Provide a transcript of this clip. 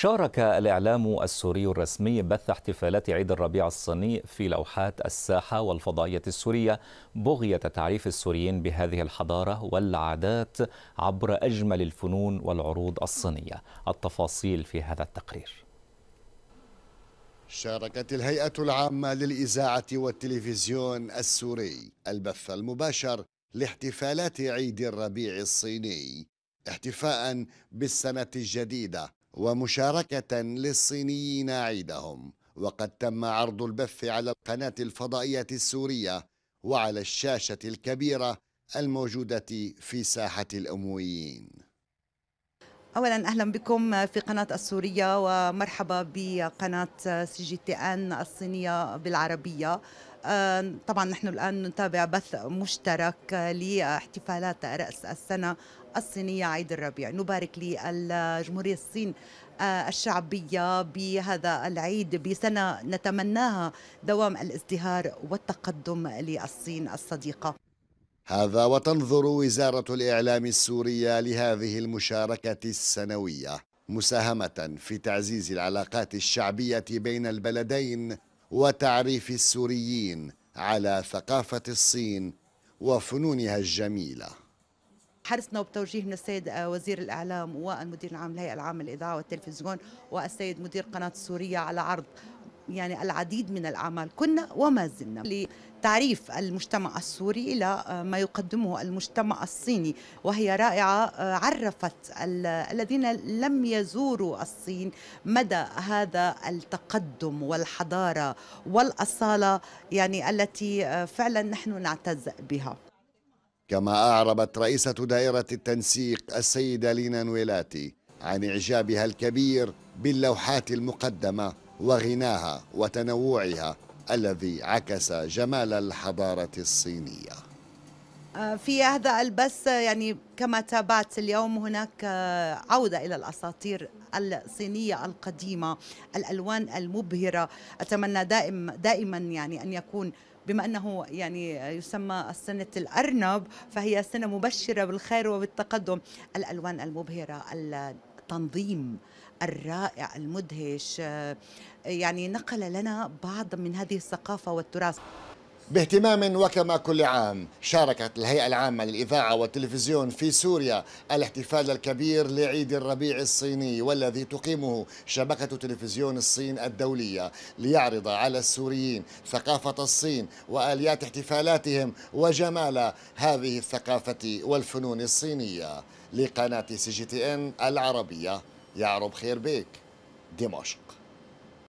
شارك الإعلام السوري الرسمي بث احتفالات عيد الربيع الصيني في لوحات الساحة والفضائية السورية بغية تعريف السوريين بهذه الحضارة والعادات عبر أجمل الفنون والعروض الصينية التفاصيل في هذا التقرير شاركت الهيئة العامة للإذاعة والتلفزيون السوري البث المباشر لاحتفالات عيد الربيع الصيني احتفاء بالسنة الجديدة ومشاركة للصينيين عيدهم وقد تم عرض البث على القناة الفضائية السورية وعلى الشاشة الكبيرة الموجودة في ساحة الأمويين اولا اهلا بكم في قناه السوريه ومرحبا بقناه سي جي تي ان الصينيه بالعربيه آه، طبعا نحن الآن نتابع بث مشترك لاحتفالات رأس السنة الصينية عيد الربيع نبارك للجمهورية الصين آه، الشعبية بهذا العيد بسنة نتمناها دوام الازدهار والتقدم للصين الصديقة هذا وتنظر وزارة الإعلام السورية لهذه المشاركة السنوية مساهمة في تعزيز العلاقات الشعبية بين البلدين وتعريف السوريين على ثقافة الصين وفنونها الجميلة حرصنا وبتوجيه من السيد آه، وزير الإعلام والمدير العام للهيئة العامة للإذاعة والتلفزيون والسيد مدير قناة السورية على عرض يعني العديد من الأعمال كنا وما زلنا تعريف المجتمع السوري إلى آه، ما يقدمه المجتمع الصيني وهي رائعة آه، عرفت الذين لم يزوروا الصين مدى هذا التقدم والحضارة والأصالة يعني التي آه، فعلا نحن نعتز بها كما أعربت رئيسة دائرة التنسيق السيدة لينا نويلاتي عن إعجابها الكبير باللوحات المقدمة وغناها وتنوعها الذي عكس جمال الحضارة الصينية آه، في هذا البث يعني كما تابعت اليوم هناك آه، عودة إلى الأساطير الصينية القديمة الألوان المبهرة أتمنى دائم دائما يعني أن يكون بما انه يعني يسمى سنه الارنب فهي سنه مبشره بالخير وبالتقدم الالوان المبهره التنظيم الرائع المدهش آه، يعني نقل لنا بعض من هذه الثقافه والتراث باهتمام وكما كل عام شاركت الهيئة العامة للإذاعة والتلفزيون في سوريا الاحتفال الكبير لعيد الربيع الصيني والذي تقيمه شبكة تلفزيون الصين الدولية ليعرض على السوريين ثقافة الصين وآليات احتفالاتهم وجمال هذه الثقافة والفنون الصينية لقناة سي جي تي ان العربية يعرب خير بيك دمشق